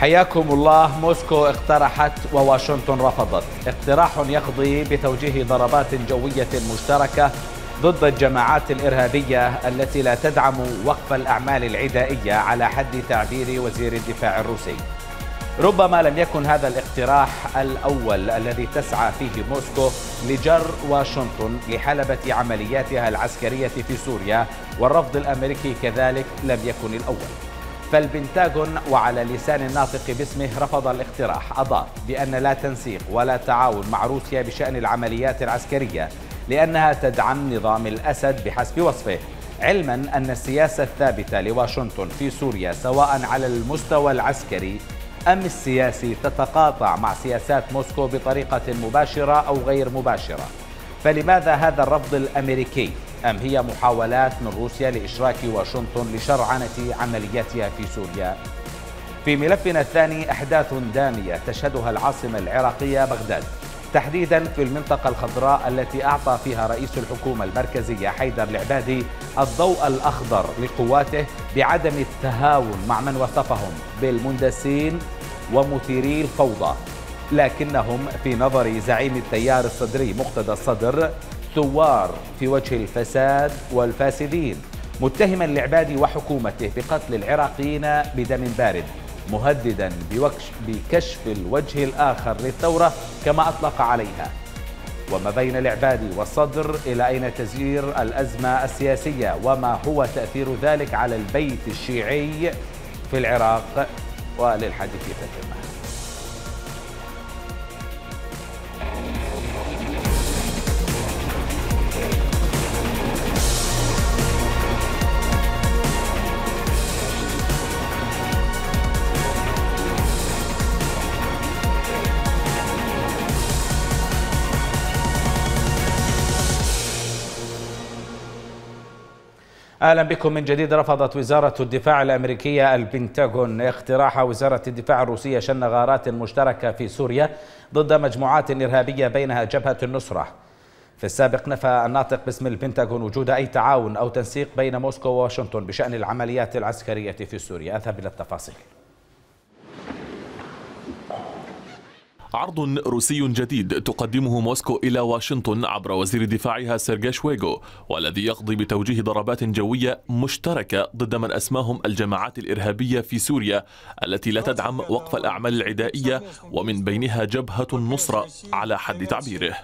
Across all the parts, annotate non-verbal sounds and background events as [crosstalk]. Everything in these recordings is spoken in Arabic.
حياكم الله موسكو اقترحت وواشنطن رفضت اقتراح يقضي بتوجيه ضربات جوية مشتركة ضد الجماعات الإرهابية التي لا تدعم وقف الأعمال العدائية على حد تعبير وزير الدفاع الروسي ربما لم يكن هذا الاقتراح الأول الذي تسعى فيه موسكو لجر واشنطن لحلبة عملياتها العسكرية في سوريا والرفض الأمريكي كذلك لم يكن الأول فالبنتاغون وعلى لسان الناطق باسمه رفض الاقتراح أضاف بأن لا تنسيق ولا تعاون مع روسيا بشأن العمليات العسكرية لأنها تدعم نظام الأسد بحسب وصفه علما أن السياسة الثابتة لواشنطن في سوريا سواء على المستوى العسكري أم السياسي تتقاطع مع سياسات موسكو بطريقة مباشرة أو غير مباشرة فلماذا هذا الرفض الأمريكي أم هي محاولات من روسيا لإشراك واشنطن لشرعنة عملياتها في سوريا في ملفنا الثاني أحداث دامية تشهدها العاصمة العراقية بغداد تحديدا في المنطقة الخضراء التي أعطى فيها رئيس الحكومة المركزية حيدر العبادي الضوء الأخضر لقواته بعدم التهاون مع من وصفهم بالمندسين ومثيري الفوضى لكنهم في نظر زعيم التيار الصدري مقتدى الصدر ثوار في وجه الفساد والفاسدين متهما العبادي وحكومته بقتل العراقيين بدم بارد مهددا بكشف الوجه الآخر للثورة كما أطلق عليها وما بين الإعبادي والصدر إلى أين تزير الأزمة السياسية وما هو تأثير ذلك على البيت الشيعي في العراق وللحديث في تتمه اهلا بكم من جديد رفضت وزاره الدفاع الامريكيه البنتاغون اقتراح وزاره الدفاع الروسيه شن غارات مشتركه في سوريا ضد مجموعات ارهابيه بينها جبهه النصره. في السابق نفى الناطق باسم البنتاغون وجود اي تعاون او تنسيق بين موسكو وواشنطن بشان العمليات العسكريه في سوريا، اذهب الى التفاصيل. عرض روسي جديد تقدمه موسكو إلى واشنطن عبر وزير دفاعها سيرجي شويغو والذي يقضي بتوجيه ضربات جوية مشتركة ضد من أسماهم الجماعات الإرهابية في سوريا التي لا تدعم وقف الأعمال العدائية ومن بينها جبهة النصرة على حد تعبيره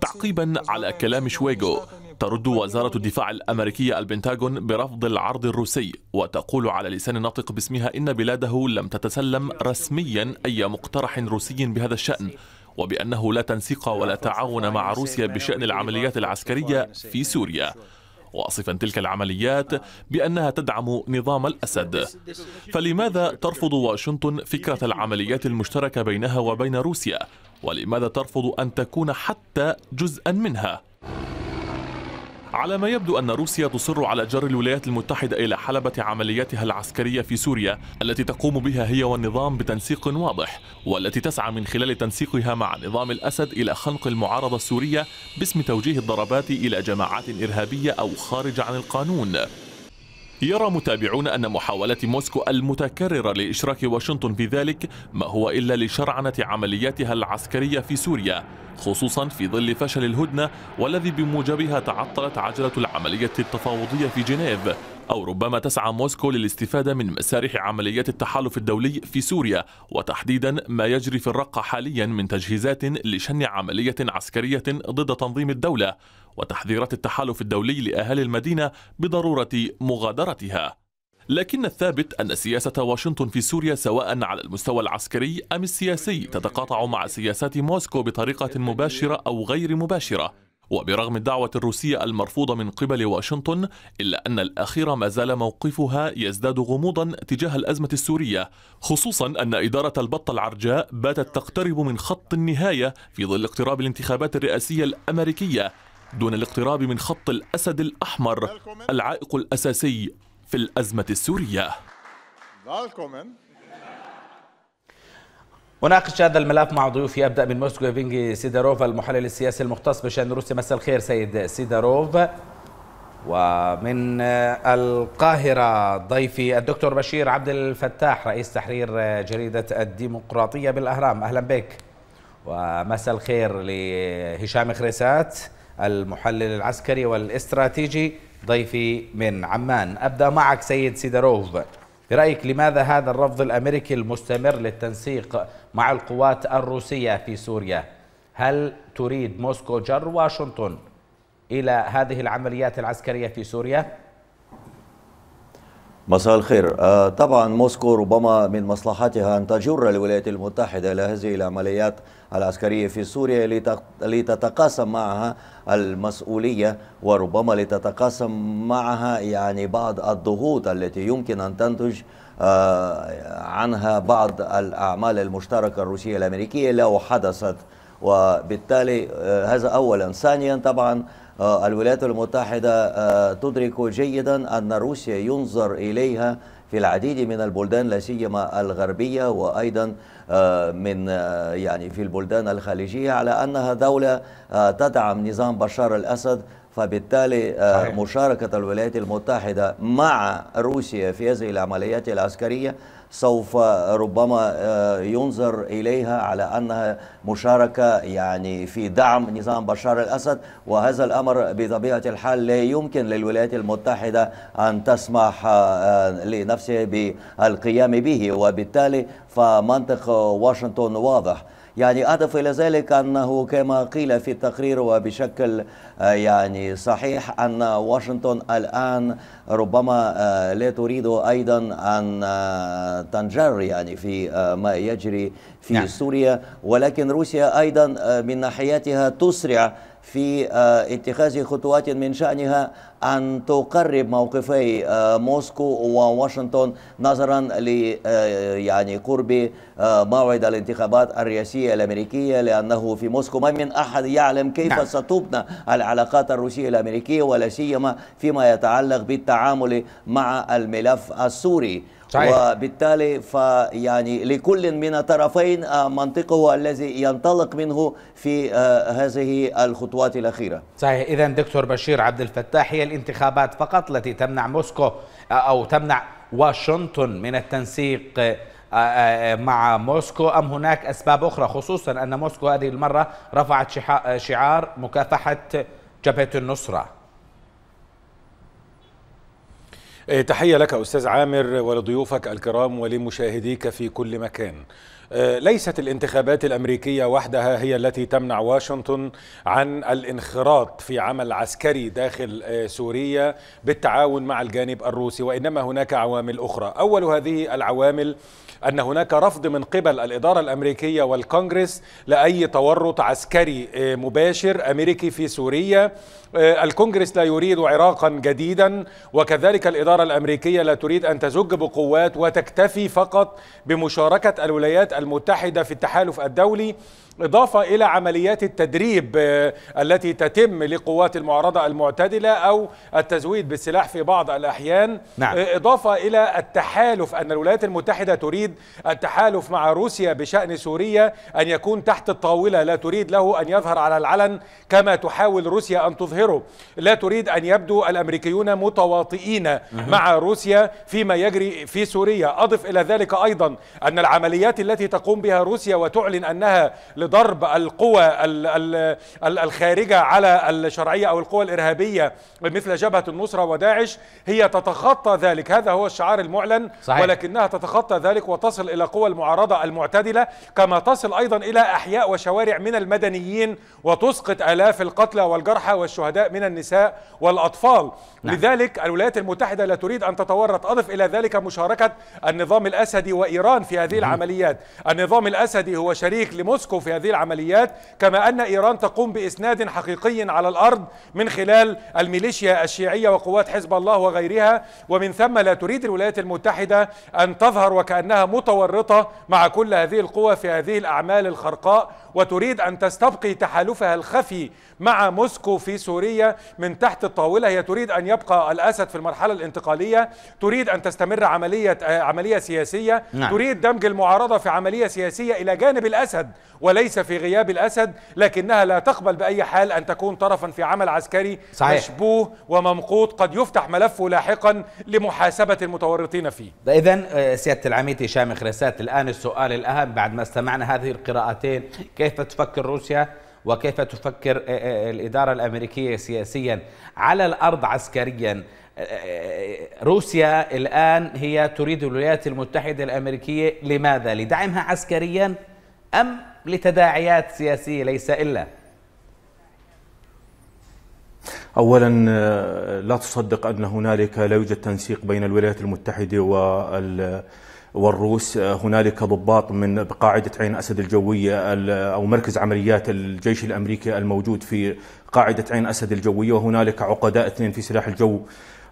تعقيبا على كلام شويغو ترد وزارة الدفاع الأمريكية البنتاغون برفض العرض الروسي وتقول على لسان ناطق باسمها إن بلاده لم تتسلم رسميا أي مقترح روسي بهذا الشأن وبأنه لا تنسيق ولا تعاون مع روسيا بشأن العمليات العسكرية في سوريا واصفا تلك العمليات بأنها تدعم نظام الأسد فلماذا ترفض واشنطن فكرة العمليات المشتركة بينها وبين روسيا ولماذا ترفض أن تكون حتى جزءا منها؟ على ما يبدو أن روسيا تصر على جر الولايات المتحدة إلى حلبة عملياتها العسكرية في سوريا التي تقوم بها هي والنظام بتنسيق واضح والتي تسعى من خلال تنسيقها مع نظام الأسد إلى خنق المعارضة السورية باسم توجيه الضربات إلى جماعات إرهابية أو خارجة عن القانون يرى متابعون أن محاولة موسكو المتكررة لإشراك واشنطن في ذلك ما هو إلا لشرعنة عملياتها العسكرية في سوريا خصوصا في ظل فشل الهدنة والذي بموجبها تعطلت عجلة العملية التفاوضية في جنيف أو ربما تسعى موسكو للاستفادة من مسارح عمليات التحالف الدولي في سوريا وتحديدا ما يجري في الرقة حاليا من تجهيزات لشن عملية عسكرية ضد تنظيم الدولة وتحذيرات التحالف الدولي لأهالي المدينة بضرورة مغادرتها لكن الثابت أن سياسة واشنطن في سوريا سواء على المستوى العسكري أم السياسي تتقاطع مع سياسات موسكو بطريقة مباشرة أو غير مباشرة وبرغم الدعوة الروسية المرفوضة من قبل واشنطن إلا أن الأخيرة ما زال موقفها يزداد غموضا تجاه الأزمة السورية خصوصا أن إدارة البطة العرجاء باتت تقترب من خط النهاية في ظل اقتراب الانتخابات الرئاسية الأمريكية دون الاقتراب من خط الأسد الأحمر العائق الأساسي في الأزمة السورية وناقش هذا الملف مع ضيوفي ابدا من موسكو فينجي سيداروف المحلل السياسي المختص بشان روسيا مساء الخير سيد سيداروف ومن القاهرة ضيفي الدكتور بشير عبد الفتاح رئيس تحرير جريدة الديمقراطية بالأهرام أهلا بك ومساء الخير لهشام خريسات المحلل العسكري والاستراتيجي ضيفي من عمان أبدأ معك سيد سيداروف برأيك لماذا هذا الرفض الأمريكي المستمر للتنسيق مع القوات الروسية في سوريا هل تريد موسكو جر واشنطن إلى هذه العمليات العسكرية في سوريا؟ مساء الخير آه، طبعا موسكو ربما من مصلحتها أن تجر الولايات المتحدة إلى هذه العمليات العسكرية في سوريا لتتقاسم معها المسؤولية وربما لتتقاسم معها يعني بعض الضغوط التي يمكن أن تنتج آه، عنها بعض الأعمال المشتركة الروسية الأمريكية لو حدثت وبالتالي آه، هذا أولا ثانيا طبعا آه، الولايات المتحدة آه، تدرك جيدا أن روسيا ينظر إليها في العديد من البلدان لا سيما الغربيه وايضا آه، من يعني في البلدان الخليجيه على انها دوله تدعم نظام بشار الاسد فبالتالي مشاركه الولايات المتحده مع روسيا في هذه العمليات العسكريه سوف ربما آه، ينظر إليها على أنها مشاركة يعني في دعم نظام بشار الأسد وهذا الأمر بطبيعة الحال لا يمكن للولايات المتحدة أن تسمح آه، آه، لنفسها بالقيام به وبالتالي فمنطق واشنطن واضح يعني أضف إلى ذلك أنه كما قيل في التقرير وبشكل آه، يعني صحيح أن واشنطن الآن ربما آه، لا تريد أيضا أن آه، تنجر يعني في ما يجري في نعم. سوريا ولكن روسيا أيضا من ناحيتها تسرع في آه، اتخاذ خطوات من شأنها أن تقرب موقفي آه، موسكو وواشنطن نظرا ل آه، يعني قرب موعد الانتخابات الرئاسية الأمريكية لأنه في موسكو ما من أحد يعلم كيف نعم. ستبنى العلاقات الروسية الأمريكية ولا سيما فيما يتعلق بالتعامل مع الملف السوري صحيح. وبالتالي فيعني لكل من الطرفين آه، منطقه الذي ينطلق منه في آه، هذه الخطوات الأخيرة صحيح إذا دكتور بشير عبد الفتاح هي الانتخابات فقط التي تمنع موسكو آه، أو تمنع واشنطن من التنسيق مع موسكو أم هناك أسباب أخرى خصوصا أن موسكو هذه المرة رفعت شعار مكافحة جبهة النصرة إيه، تحية لك أستاذ عامر ولضيوفك الكرام ولمشاهديك في كل مكان إيه، ليست الانتخابات الأمريكية وحدها هي التي تمنع واشنطن عن الانخراط في عمل عسكري داخل إيه، سوريا بالتعاون مع الجانب الروسي وإنما هناك عوامل أخرى أول هذه العوامل أن هناك رفض من قبل الإدارة الأمريكية والكونغرس لأي تورط عسكري مباشر أمريكي في سوريا الكونغرس لا يريد عراقا جديدا وكذلك الإدارة الإدارة الأمريكية لا تريد أن تزج بقوات وتكتفي فقط بمشاركة الولايات المتحدة في التحالف الدولي إضافة إلى عمليات التدريب آه، التي تتم لقوات المعارضة المعتدلة أو التزويد بالسلاح في بعض الأحيان نعم. آه، إضافة إلى التحالف أن الولايات المتحدة تريد التحالف مع روسيا بشأن سوريا أن يكون تحت الطاولة لا تريد له أن يظهر على العلن كما تحاول روسيا أن تظهره لا تريد أن يبدو الأمريكيون متواطئين مع روسيا فيما يجري في سوريا أضف إلى ذلك أيضا أن العمليات التي تقوم بها روسيا وتعلن أنها لضرب القوى الخارجة على الشرعية أو القوى الإرهابية مثل جبهة النصرة وداعش هي تتخطى ذلك هذا هو الشعار المعلن صحيح. ولكنها تتخطى ذلك وتصل إلى قوى المعارضة المعتدلة كما تصل أيضا إلى أحياء وشوارع من المدنيين وتسقط آلاف القتلى والجرحى والشهداء من النساء والأطفال نعم. لذلك الولايات المتحدة لا تريد أن تتورط أضف إلى ذلك مشاركة النظام الأسدي وإيران في هذه العمليات النظام الأسدي هو شريك لموسكو في هذه العمليات كما أن إيران تقوم بإسناد حقيقي على الأرض من خلال الميليشيا الشيعية وقوات حزب الله وغيرها ومن ثم لا تريد الولايات المتحدة أن تظهر وكأنها متورطة مع كل هذه القوى في هذه الأعمال الخرقاء وتريد أن تستبقي تحالفها الخفي مع موسكو في سوريا من تحت الطاولة هي تريد أن يبقى الأسد في المرحلة الانتقالية تريد أن تستمر عملية آه، عملية سياسية نعم. تريد دمج المعارضة في عملية سياسية إلى جانب الأسد وليس في غياب الأسد لكنها لا تقبل بأي حال أن تكون طرفا في عمل عسكري صحيح. مشبوه وممقوط قد يفتح ملفه لاحقا لمحاسبة المتورطين فيه إذا آه، سيادة العميد هشام خرسات الآن السؤال الأهم بعد ما استمعنا هذه القراءتين كيف كيف تفكر روسيا وكيف تفكر آه، آه، الإدارة الأمريكية سياسيا على الأرض عسكريا آه، روسيا الآن هي تريد الولايات المتحدة الأمريكية لماذا؟ لدعمها عسكريا أم لتداعيات سياسية ليس إلا؟ اولا لا تصدق ان هنالك لا يوجد تنسيق بين الولايات المتحده وال والروس آه، هنالك ضباط من قاعدة عين أسد الجوية أو مركز عمليات الجيش الأمريكي الموجود في قاعدة عين أسد الجوية وهنالك عقداء اثنين في سلاح الجو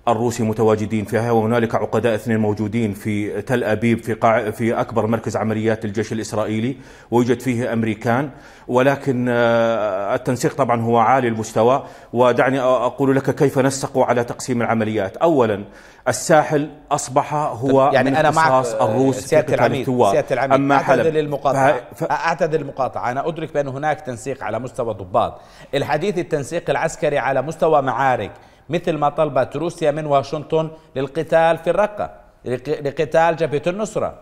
الروسي متواجدين فيها وهنالك عقداء اثنين موجودين في تل ابيب في قاع في اكبر مركز عمليات الجيش الاسرائيلي ويوجد فيه امريكان ولكن آه، التنسيق طبعا هو عالي المستوى ودعني اقول لك كيف نسقوا على تقسيم العمليات اولا الساحل اصبح هو يعني من انا معك آه، الروس سياده العميد سياده العميد اما اعتذر للمقاطعه ف... اعتذر للمقاطعه انا ادرك بان هناك تنسيق على مستوى ضباط الحديث التنسيق العسكري على مستوى معارك مثل ما طلبت روسيا من واشنطن للقتال في الرقة لقتال جبهة النصرة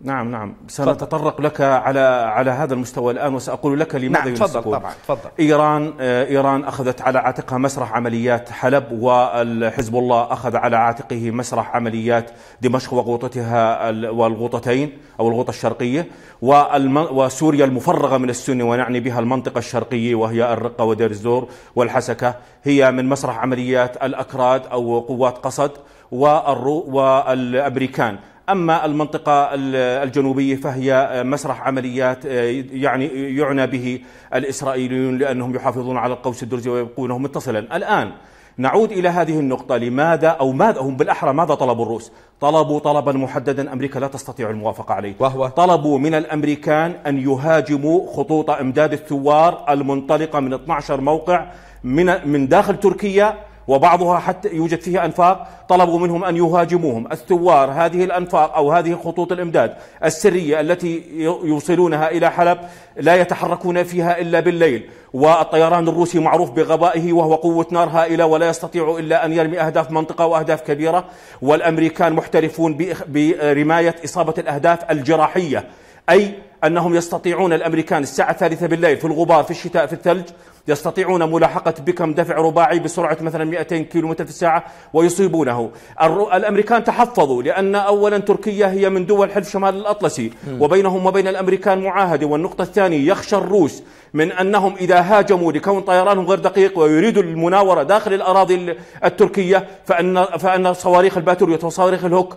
نعم نعم سنتطرق لك على على هذا المستوى الان وساقول لك لماذا نعم تفضل طبعا تفضل ايران آه، ايران اخذت على عاتقها مسرح عمليات حلب والحزب الله اخذ على عاتقه مسرح عمليات دمشق وغوطتها والغوطتين او الغوطه الشرقيه وسوريا المفرغه من السني ونعني بها المنطقه الشرقيه وهي الرقه ودير الزور والحسكه هي من مسرح عمليات الاكراد او قوات قصد والامريكان أما المنطقة الجنوبية فهي مسرح عمليات آه، يعني يعنى به الإسرائيليون لأنهم يحافظون على القوس الدرزي ويبقونه متصلا الآن نعود إلى هذه النقطة لماذا أو ماذا هم بالأحرى ماذا طلبوا الروس طلبوا طلبا محددا أمريكا لا تستطيع الموافقة عليه وهو طلبوا من الأمريكان أن يهاجموا خطوط إمداد الثوار المنطلقة من 12 موقع من, من داخل تركيا وبعضها حتى يوجد فيها أنفاق طلبوا منهم أن يهاجموهم الثوار هذه الأنفاق أو هذه خطوط الإمداد السرية التي يوصلونها إلى حلب لا يتحركون فيها إلا بالليل والطيران الروسي معروف بغبائه وهو قوة نار هائلة ولا يستطيع إلا أن يرمي أهداف منطقة وأهداف كبيرة والأمريكان محترفون برماية إصابة الأهداف الجراحية أي أنهم يستطيعون الأمريكان الساعة الثالثة بالليل في الغبار في الشتاء في الثلج يستطيعون ملاحقة بكم دفع رباعي بسرعة مثلا 200 كيلو في الساعة ويصيبونه الأمريكان تحفظوا لأن أولا تركيا هي من دول حلف شمال الأطلسي وبينهم وبين الأمريكان معاهدة والنقطة الثانية يخشى الروس من أنهم إذا هاجموا لكون طيرانهم غير دقيق ويريدوا المناورة داخل الأراضي التركية فأن, فأن صواريخ الباتريوت وصواريخ الهوك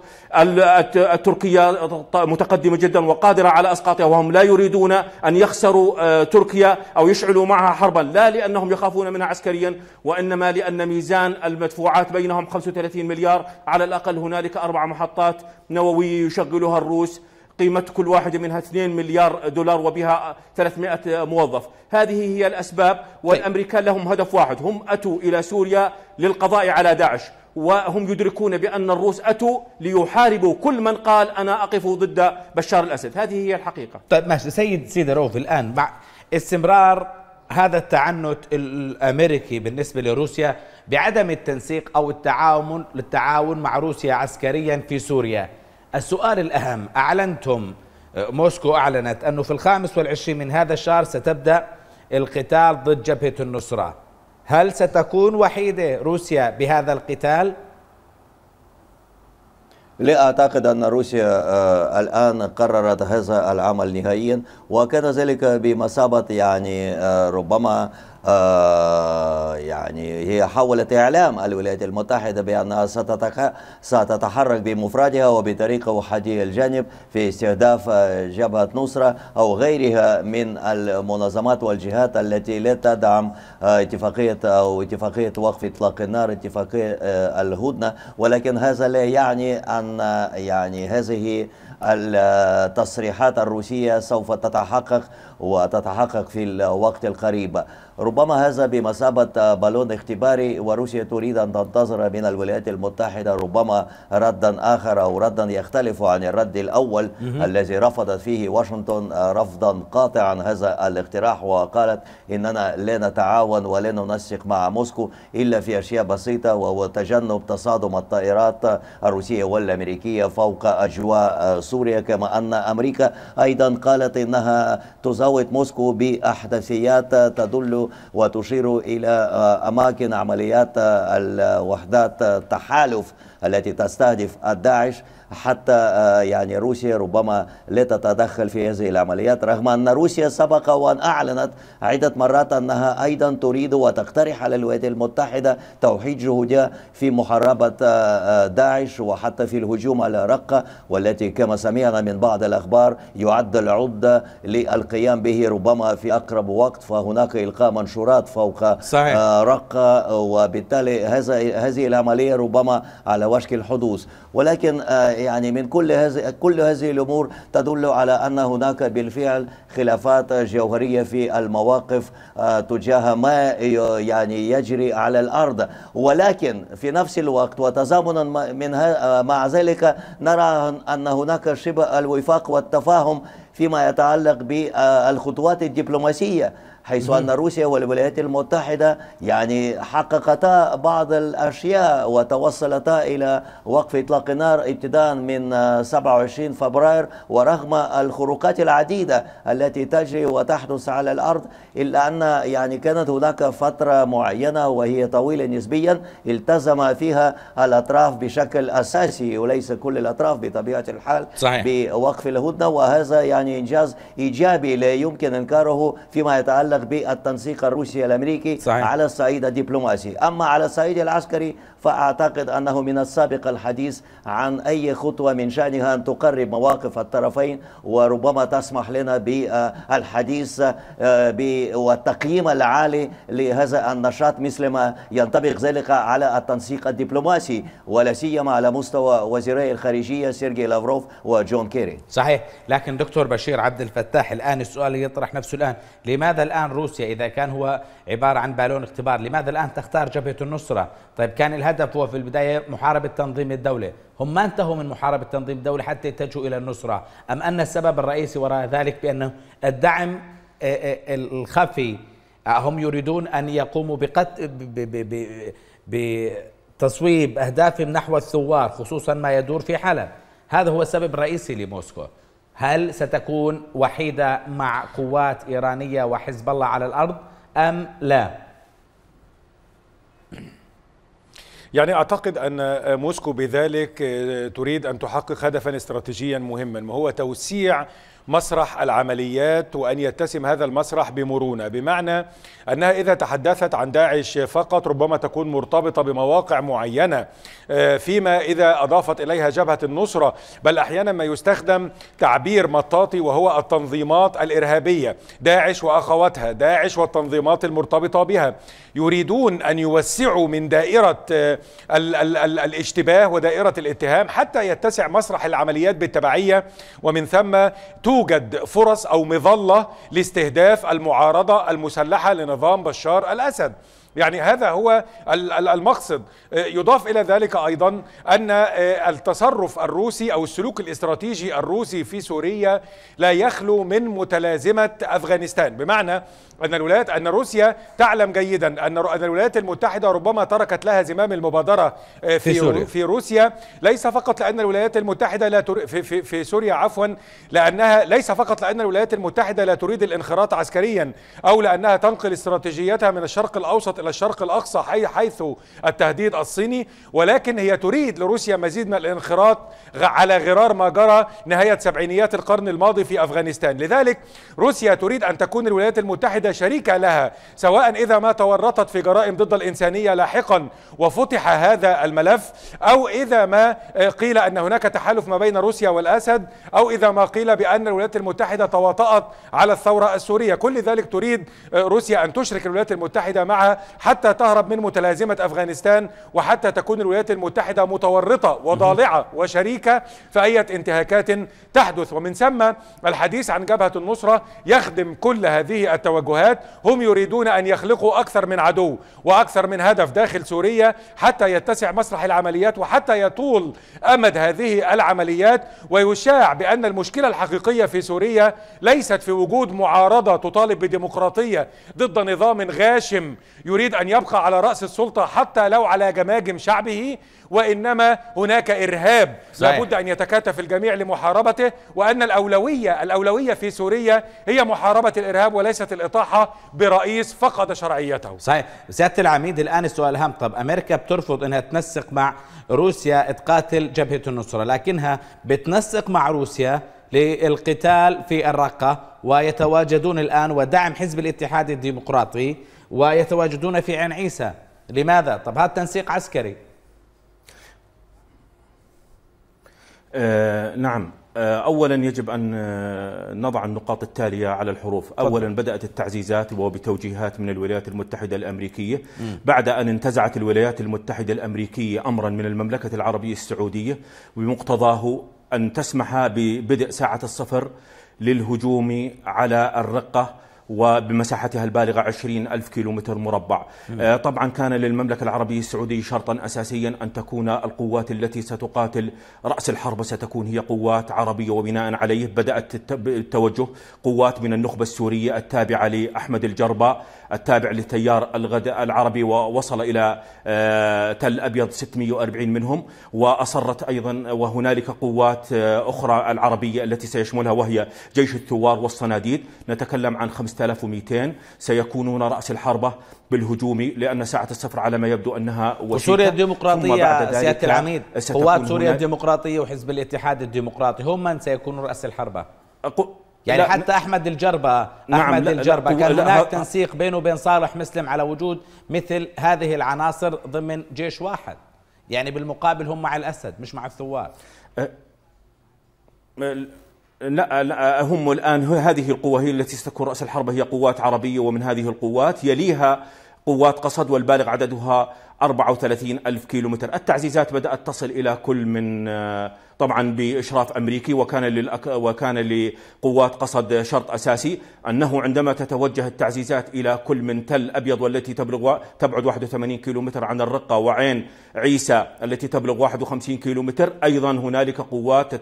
التركية متقدمة جدا وقادرة على أسقاطها وهم لا يريدون أن يخسروا آه، تركيا أو يشعلوا معها حربا لا لأنهم يخافون منها عسكريا وإنما لأن ميزان المدفوعات بينهم 35 مليار على الأقل هنالك أربع محطات نووية يشغلها الروس قيمة كل واحدة منها 2 مليار دولار وبها 300 موظف هذه هي الأسباب طيب. والأمريكان لهم هدف واحد هم أتوا إلى سوريا للقضاء على داعش وهم يدركون بأن الروس أتوا ليحاربوا كل من قال أنا أقف ضد بشار الأسد هذه هي الحقيقة طيب ماشي سيد سيدروف الآن مع استمرار هذا التعنت الامريكي بالنسبه لروسيا بعدم التنسيق او التعاون للتعاون مع روسيا عسكريا في سوريا. السؤال الاهم اعلنتم آه، موسكو اعلنت انه في الخامس والعشرين من هذا الشهر ستبدا القتال ضد جبهه النصره. هل ستكون وحيده روسيا بهذا القتال؟ لا أعتقد أن روسيا آه، الآن قررت هذا العمل نهائيا وكان ذلك بمثابة يعني آه، ربما آه، يعني هي حاولت إعلام الولايات المتحدة بأنها ستتحرك بمفردها وبطريقة وحدية الجانب في استهداف آه، جبهة نصرة أو غيرها من المنظمات والجهات التي لا تدعم آه، اتفاقية أو اتفاقية وقف إطلاق النار اتفاقية الهدنة ولكن هذا لا يعني أن يعني هذه التصريحات الروسية سوف تتحقق وتتحقق في الوقت القريب ربما هذا بمثابة بالون اختباري وروسيا تريد أن تنتظر من الولايات المتحدة ربما ردا آخر أو ردا يختلف عن الرد الأول الذي رفضت فيه واشنطن رفضا قاطعا هذا الاقتراح وقالت إننا لا نتعاون ولا ننسق مع موسكو إلا في أشياء بسيطة وهو تجنب تصادم الطائرات الروسية والأمريكية فوق أجواء سوريا كما أن أمريكا أيضا قالت إنها تزود موسكو بأحداثيات تدل وتشير إلى آه، أماكن عمليات الوحدات التحالف التي تستهدف الداعش حتى آه، يعني روسيا ربما لا تتدخل في هذه العمليات رغم أن روسيا سبق وأن أعلنت عدة مرات أنها أيضا تريد وتقترح على الولايات المتحدة توحيد جهودها في محاربة آه، آه، داعش وحتى في الهجوم على رقة والتي كما سمعنا من بعض الأخبار يعد العدة للقيام به ربما في أقرب وقت فهناك إلقاء منشورات فوق صحيح. رقة وبالتالي هذه العملية ربما على وشك الحدوث ولكن يعني من كل هذه كل هذه الامور تدل على ان هناك بالفعل خلافات جوهريه في المواقف آه، تجاه ما يعني يجري على الارض ولكن في نفس الوقت وتزامنا من آه، مع ذلك نرى ان هناك شبه الوفاق والتفاهم فيما يتعلق بالخطوات الدبلوماسيه حيث أن روسيا والولايات المتحدة يعني حققتا بعض الأشياء وتوصلتا إلى وقف إطلاق النار ابتداء من 27 فبراير ورغم الخروقات العديدة التي تجري وتحدث على الأرض إلا أن يعني كانت هناك فترة معينة وهي طويلة نسبيا التزم فيها الأطراف بشكل أساسي وليس كل الأطراف بطبيعة الحال صحيح. بوقف الهدنة وهذا يعني إنجاز إيجابي لا يمكن إنكاره فيما يتعلق يتعلق بالتنسيق الروسي الامريكي صحيح. على الصعيد الدبلوماسي، اما على الصعيد العسكري فاعتقد انه من السابق الحديث عن اي خطوه من شانها ان تقرب مواقف الطرفين وربما تسمح لنا بالحديث آه، والتقييم العالي لهذا النشاط مثل ما ينطبق ذلك على التنسيق الدبلوماسي ولا سيما على مستوى وزيري الخارجيه سيرجي لافروف وجون كيري. صحيح، لكن دكتور بشير عبد الفتاح الان السؤال يطرح نفسه الان، لماذا الان الآن روسيا إذا كان هو عبارة عن بالون اختبار لماذا الآن تختار جبهة النصرة طيب كان الهدف هو في البداية محاربة تنظيم الدولة هم ما انتهوا من محاربة تنظيم الدولة حتى يتجهوا إلى النصرة أم أن السبب الرئيسي وراء ذلك بأن الدعم آه، آه، الخفي آه، هم يريدون أن يقوموا بقتل بتصويب أهدافهم نحو الثوار خصوصا ما يدور في حلب هذا هو السبب الرئيسي لموسكو هل ستكون وحيده مع قوات ايرانيه وحزب الله على الارض ام لا؟ يعني اعتقد ان موسكو بذلك تريد ان تحقق هدفا استراتيجيا مهما وهو توسيع مسرح العمليات وأن يتسم هذا المسرح بمرونة بمعنى أنها إذا تحدثت عن داعش فقط ربما تكون مرتبطة بمواقع معينة آه، فيما إذا أضافت إليها جبهة النصرة بل أحيانا ما يستخدم تعبير مطاطي وهو التنظيمات الإرهابية داعش وأخواتها داعش والتنظيمات المرتبطة بها يريدون أن يوسعوا من دائرة الـ آه، الـ الـ الاشتباه ودائرة الاتهام حتى يتسع مسرح العمليات بالتبعية ومن ثم توجد فرص أو مظلة لاستهداف المعارضة المسلحة لنظام بشار الأسد يعني هذا هو المقصد آه، يضاف إلى ذلك أيضا أن آه، التصرف الروسي أو السلوك الاستراتيجي الروسي في سوريا لا يخلو من متلازمة أفغانستان بمعنى أن الولايات أن روسيا تعلم جيدا أن الولايات المتحدة ربما تركت لها زمام المبادرة آه، في, في, سوريا. في روسيا ليس فقط لأن الولايات المتحدة لا تر... في, في, في سوريا عفوا لأنها ليس فقط لأن الولايات المتحدة لا تريد الانخراط عسكريا أو لأنها تنقل استراتيجيتها من الشرق الأوسط إلى الشرق الأقصى حي حيث التهديد الصيني ولكن هي تريد لروسيا مزيد من الانخراط على غرار ما جرى نهاية سبعينيات القرن الماضي في أفغانستان لذلك روسيا تريد أن تكون الولايات المتحدة شريكة لها سواء إذا ما تورطت في جرائم ضد الإنسانية لاحقا وفتح هذا الملف أو إذا ما آه، قيل أن هناك تحالف ما بين روسيا والأسد أو إذا ما قيل بأن الولايات المتحدة تواطأت على الثورة السورية كل ذلك تريد آه، روسيا أن تشرك الولايات المتحدة مع حتى تهرب من متلازمة أفغانستان وحتى تكون الولايات المتحدة متورطة وضالعة وشريكة في أي انتهاكات تحدث ومن ثم الحديث عن جبهة النصرة يخدم كل هذه التوجهات هم يريدون أن يخلقوا أكثر من عدو وأكثر من هدف داخل سوريا حتى يتسع مسرح العمليات وحتى يطول أمد هذه العمليات ويشاع بأن المشكلة الحقيقية في سوريا ليست في وجود معارضة تطالب بديمقراطية ضد نظام غاشم يريد أن يبقى على رأس السلطة حتى لو على جماجم شعبه وإنما هناك إرهاب لابد أن يتكاتف الجميع لمحاربته وأن الأولوية الأولوية في سوريا هي محاربة الإرهاب وليست الإطاحة برئيس فقد شرعيته صحيح سيادة العميد الآن السؤال هام طب أمريكا بترفض أنها تنسق مع روسيا تقاتل جبهة النصرة لكنها بتنسق مع روسيا للقتال في الرقة ويتواجدون الآن ودعم حزب الاتحاد الديمقراطي ويتواجدون في عين عيسى لماذا؟ طب هذا تنسيق عسكري آه نعم آه، اولا يجب ان آه، نضع النقاط التاليه على الحروف اولا بدات التعزيزات وبتوجيهات من الولايات المتحده الامريكيه بعد ان انتزعت الولايات المتحده الامريكيه امرا من المملكه العربيه السعوديه بمقتضاه ان تسمح ببدء ساعه الصفر للهجوم على الرقه وبمساحتها البالغة 20 ألف كيلومتر مربع آه، طبعا كان للمملكة العربية السعودية شرطا أساسيا أن تكون القوات التي ستقاتل رأس الحرب ستكون هي قوات عربية وبناء عليه بدأت التوجه قوات من النخبة السورية التابعة لأحمد الجرباء التابع للتيار الغد العربي ووصل إلى آه، تل أبيض 640 منهم وأصرت أيضا وهنالك قوات آه، أخرى العربية التي سيشملها وهي جيش الثوار والصناديد نتكلم عن 5200 سيكونون رأس الحربة بالهجوم لأن ساعة الصفر على ما يبدو أنها وشيكة وسوريا الديمقراطية سيادة العميد قوات سوريا الديمقراطية وحزب الاتحاد الديمقراطي هم من سيكونون رأس الحربة يعني لا حتى احمد الجربه نعم، احمد نعم الجربه لا كان لا هناك لا تنسيق بينه وبين صالح مسلم على وجود مثل هذه العناصر ضمن جيش واحد يعني بالمقابل هم مع الاسد مش مع الثوار أه، أه، لا, لا هم الان هذه القوه هي التي ستكون راس الحرب هي قوات عربيه ومن هذه القوات يليها قوات قصد والبالغ عددها 34 ألف كيلومتر التعزيزات بدأت تصل إلى كل من أه، طبعا باشراف امريكي وكان للأك... وكان لقوات قصد شرط اساسي انه عندما تتوجه التعزيزات الى كل من تل ابيض والتي تبلغ تبعد 81 كيلومتر عن الرقه وعين عيسى التي تبلغ 51 كيلومتر ايضا هنالك قوات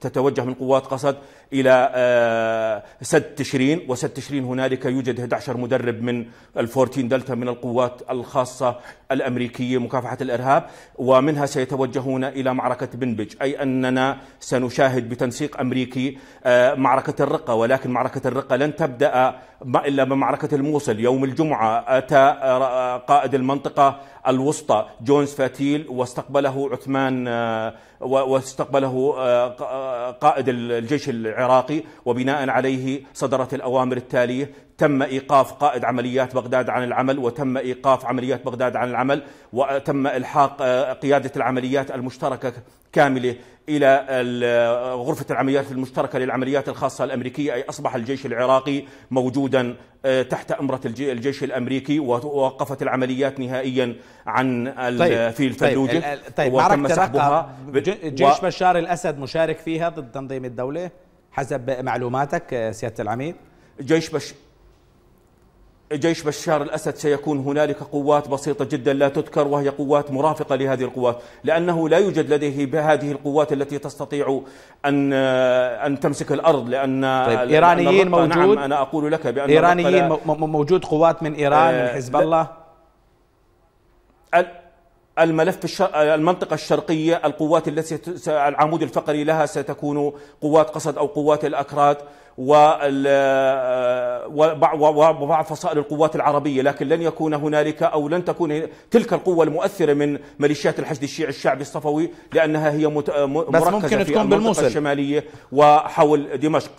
تتوجه من قوات قصد الى آه، سد تشرين وسد تشرين هنالك يوجد 11 مدرب من الفورتين دلتا من القوات الخاصه الامريكيه مكافحه الارهاب ومنها سيتوجهون الى معركه بنبج اي أننا سنشاهد بتنسيق أمريكي آه، معركة الرقة ولكن معركة الرقة لن تبدأ إلا بمعركة الموصل يوم الجمعة أتى آه، قائد المنطقة الوسطى جونز فاتيل واستقبله عثمان آه، واستقبله آه، آه، قائد الجيش العراقي وبناء عليه صدرت الأوامر التالية تم إيقاف قائد عمليات بغداد عن العمل وتم إيقاف عمليات بغداد عن العمل وتم إلحاق قيادة العمليات المشتركة كاملة إلى غرفة العمليات المشتركة للعمليات الخاصة الأمريكية أي أصبح الجيش العراقي موجودا آه، تحت أمرة الجيش الأمريكي ووقفت العمليات نهائيا عن طيب في طيب، الفلوجة طيب, طيب وتم سحبها جيش بشار الأسد مشارك فيها ضد تنظيم الدولة حسب معلوماتك آه، سيادة العميد جيش بش جيش بشار الأسد سيكون هنالك قوات بسيطة جدا لا تذكر وهي قوات مرافقة لهذه القوات لأنه لا يوجد لديه بهذه القوات التي تستطيع أن أن تمسك الأرض لأن طيب إيرانيين نعم، موجود نعم أنا أقول لك بأن إيرانيين موجود قوات من إيران من آه، حزب الله الملف الشرق المنطقة الشرقية القوات التي العمود الفقري لها ستكون قوات قصد أو قوات الأكراد وبعض فصائل القوات العربية لكن لن يكون هنالك أو لن تكون تلك القوة المؤثرة من ميليشيات الحشد الشيعي الشعبي الصفوي لأنها هي مركزة بس ممكن في تكون المنطقة بالموصل. الشمالية وحول دمشق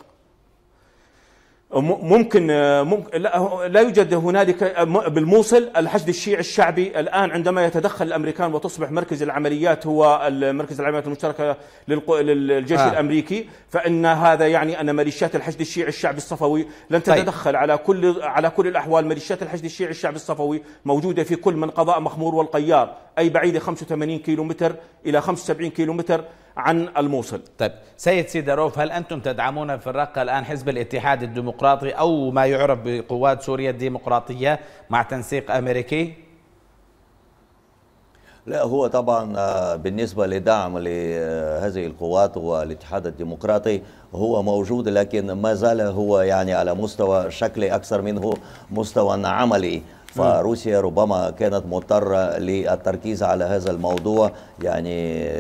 ممكن آه، ممكن لا, لا يوجد هنالك آه، بالموصل الحشد الشيعي الشعبي الان عندما يتدخل الامريكان وتصبح مركز العمليات هو مركز العمليات المشتركه للجيش آه. الامريكي فان هذا يعني ان ميليشيات الحشد الشيعي الشعبي الصفوي لن طيب. تتدخل طيب. على كل على كل الاحوال ميليشيات الحشد الشيعي الشعبي الصفوي موجوده في كل من قضاء مخمور والقيار أي بعيدة 85 كيلومتر إلى 75 كيلومتر عن الموصل طيب سيد سيداروف هل أنتم تدعمون في الرقة الآن حزب الاتحاد الديمقراطي أو ما يعرف بقوات سوريا الديمقراطية مع تنسيق أمريكي؟ لا هو طبعا آه، بالنسبة لدعم لهذه القوات والاتحاد الديمقراطي هو موجود لكن ما زال هو يعني على مستوى شكلي أكثر منه مستوى عملي فروسيا ربما كانت مضطرة للتركيز على هذا الموضوع يعني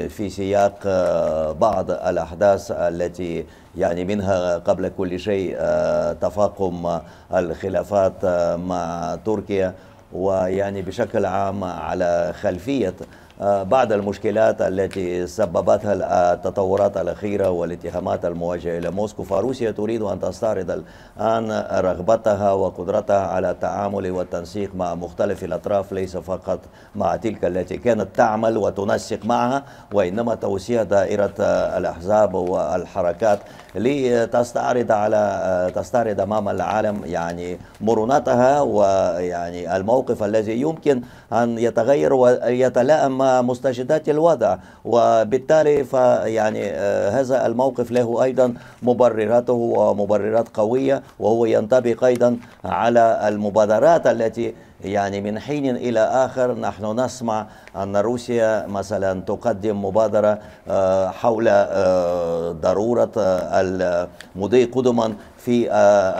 في سياق آه، بعض الأحداث التي يعني منها قبل كل شيء آه، تفاقم الخلافات آه، مع تركيا ويعني بشكل عام على خلفية آه، بعض المشكلات التي سببتها آه، التطورات الأخيرة والاتهامات الموجهة إلى موسكو فروسيا تريد أن تستعرض الآن رغبتها وقدرتها على التعامل والتنسيق مع مختلف الأطراف ليس فقط مع تلك التي كانت تعمل وتنسق معها وإنما توسيع دائرة آه، الأحزاب والحركات لتستعرض على تستعرض امام العالم يعني مرونتها ويعني الموقف الذي يمكن ان يتغير ويتلائم مع مستجدات الوضع وبالتالي فيعني آه، هذا الموقف له ايضا مبرراته ومبررات قويه وهو ينطبق ايضا على المبادرات التي يعني من حين إلى آخر نحن نسمع أن روسيا مثلا تقدم مبادرة آه، حول آه، ضرورة آه، المضي قدما في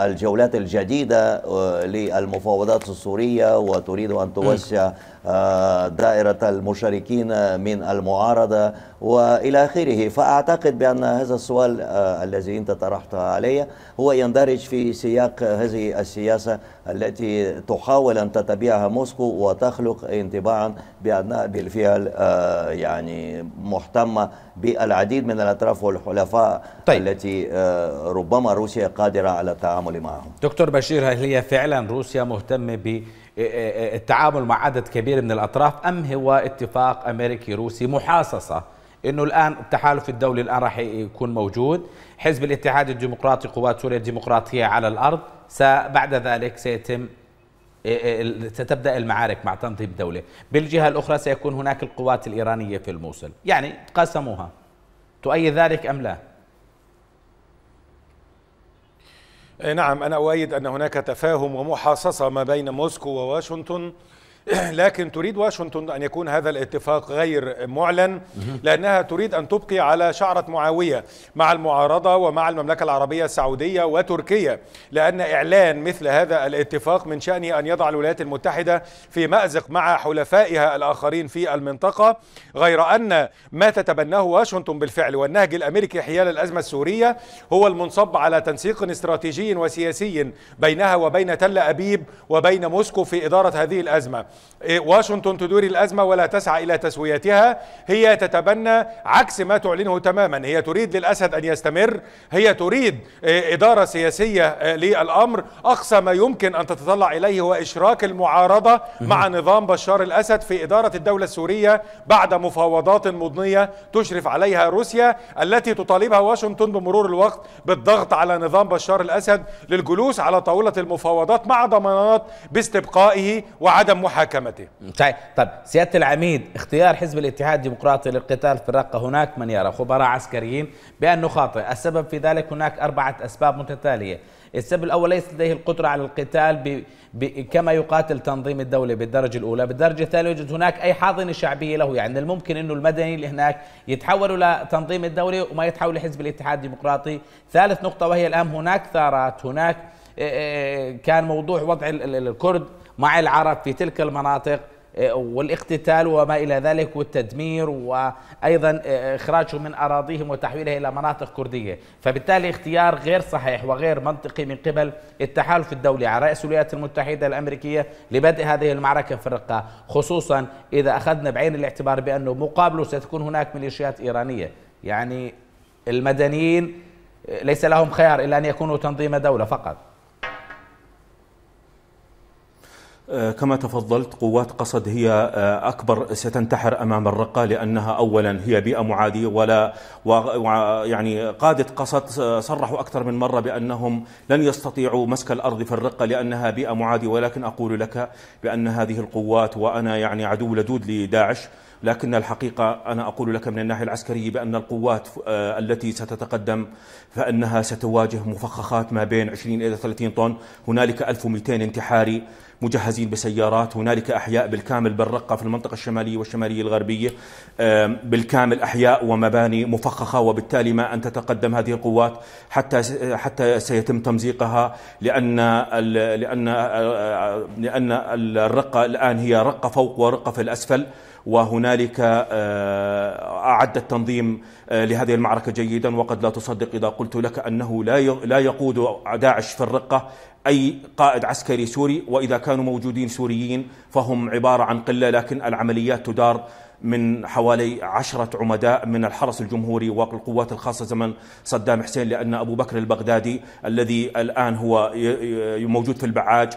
الجولات الجديدة للمفاوضات السورية وتريد أن توسع دائرة المشاركين من المعارضة وإلى آخره فأعتقد بأن هذا السؤال آه، الذي أنت طرحته علي هو يندرج في سياق هذه السياسة التي تحاول أن تتبعها موسكو وتخلق انطباعا بأنها بالفعل آه، يعني مهتمة بالعديد من الأطراف والحلفاء طيب. التي آه، ربما روسيا قادرة على التعامل معهم دكتور بشير هل هي فعلا روسيا مهتمة ب إيه، إيه، إيه، التعامل مع عدد كبير من الأطراف أم هو اتفاق أمريكي روسي محاصصة انه الان التحالف الدولي الان راح يكون موجود، حزب الاتحاد الديمقراطي قوات سوريا الديمقراطيه على الارض، بعد ذلك سيتم ستبدا المعارك مع تنظيم دوله، بالجهه الاخرى سيكون هناك القوات الايرانيه في الموصل، يعني قسموها تؤيد ذلك ام لا؟ نعم أنا أؤيد أن هناك تفاهم ومحاصصة ما بين موسكو وواشنطن [coughs] لكن تريد واشنطن أن يكون هذا الاتفاق غير معلن لأنها تريد أن تبقي على شعرة معاوية مع المعارضة ومع المملكة العربية السعودية وتركيا لأن إعلان مثل هذا الاتفاق من شأنه أن يضع الولايات المتحدة في مأزق مع حلفائها الآخرين في المنطقة غير أن ما تتبناه واشنطن بالفعل والنهج الأمريكي حيال الأزمة السورية هو المنصب على تنسيق استراتيجي وسياسي بينها وبين تل أبيب وبين موسكو في إدارة هذه الأزمة إيه، واشنطن تدور الأزمة ولا تسعى إلى تسويتها هي تتبنى عكس ما تعلنه تماما هي تريد للأسد أن يستمر هي تريد إيه، إدارة سياسية إيه، للأمر أقصى ما يمكن أن تتطلع إليه هو إشراك المعارضة مع نظام بشار الأسد في إدارة الدولة السورية بعد مفاوضات مضنية تشرف عليها روسيا التي تطالبها واشنطن بمرور الوقت بالضغط على نظام بشار الأسد للجلوس على طاولة المفاوضات مع ضمانات باستبقائه وعدم محاكمته محاكمته طيب طيب سيادة العميد اختيار حزب الاتحاد الديمقراطي للقتال في الرقة هناك من يرى خبراء عسكريين بأنه خاطئ السبب في ذلك هناك أربعة أسباب متتالية السبب الأول ليس لديه القدرة على القتال ب... ب... كما يقاتل تنظيم الدولة بالدرجة الأولى بالدرجة الثانية يوجد هناك أي حاضنة شعبية له يعني الممكن أنه المدني اللي هناك يتحولوا لتنظيم الدولة وما يتحول لحزب الاتحاد الديمقراطي ثالث نقطة وهي الآن هناك ثارات هناك آه، آه، آه، كان موضوع وضع الكرد مع العرب في تلك المناطق إيه، والاقتتال وما إلى ذلك والتدمير وأيضا إيه، إخراجهم من أراضيهم وتحويلها إلى مناطق كردية فبالتالي اختيار غير صحيح وغير منطقي من قبل التحالف الدولي على رأس الولايات المتحدة الأمريكية لبدء هذه المعركة في الرقة خصوصا إذا أخذنا بعين الاعتبار بأنه مقابله ستكون هناك ميليشيات إيرانية يعني المدنيين إيه، ليس لهم خيار إلا أن يكونوا تنظيم دولة فقط آه، كما تفضلت قوات قصد هي آه، اكبر ستنتحر امام الرقه لانها اولا هي بيئه معاديه ولا يعني قاده قصد آه، صرحوا اكثر من مره بانهم لن يستطيعوا مسك الارض في الرقه لانها بيئه معاديه ولكن اقول لك بان هذه القوات وانا يعني عدو لدود لداعش لكن الحقيقة أنا أقول لك من الناحية العسكرية بأن القوات التي ستتقدم فإنها ستواجه مفخخات ما بين 20 إلى 30 طن هنالك 1200 انتحاري مجهزين بسيارات هنالك أحياء بالكامل بالرقة في المنطقة الشمالية والشمالية الغربية بالكامل أحياء ومباني مفخخة وبالتالي ما أن تتقدم هذه القوات حتى حتى سيتم تمزيقها لأن لأن لأن الرقة الآن هي رقة فوق ورقة في الأسفل وهنالك آه، أعد التنظيم آه، لهذه المعركة جيدا وقد لا تصدق إذا قلت لك أنه لا لا يقود داعش في الرقة أي قائد عسكري سوري وإذا كانوا موجودين سوريين فهم عبارة عن قلة لكن العمليات تدار من حوالي عشرة عمداء من الحرس الجمهوري والقوات الخاصة زمن صدام حسين لأن أبو بكر البغدادي الذي الآن هو موجود في البعاج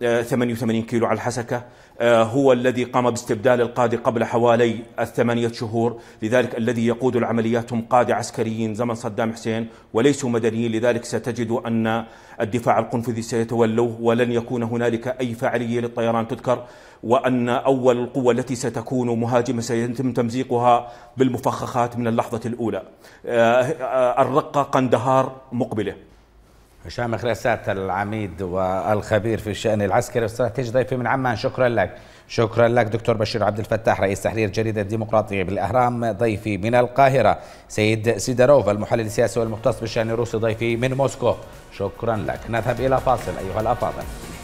88 آه، كيلو على الحسكة آه، هو الذي قام باستبدال القاضي قبل حوالي الثمانية شهور لذلك الذي يقود العمليات هم قادة عسكريين زمن صدام حسين وليسوا مدنيين لذلك ستجد أن الدفاع القنفذي سيتولوه ولن يكون هنالك أي فاعلية للطيران تذكر وأن أول القوة التي ستكون مهاجمة سيتم تمزيقها بالمفخخات من اللحظة الأولى آه، الرقة قندهار مقبلة هشام غرسات العميد والخبير في الشأن العسكري والاستراتيجي ضيفي من عمان شكرا لك شكرا لك دكتور بشير عبد الفتاح رئيس تحرير جريدة الديمقراطية بالأهرام ضيفي من القاهرة سيد سيداروف المحلل السياسي والمختص بالشأن الروسي ضيفي من موسكو شكرا لك نذهب إلى فاصل أيها الأفاضل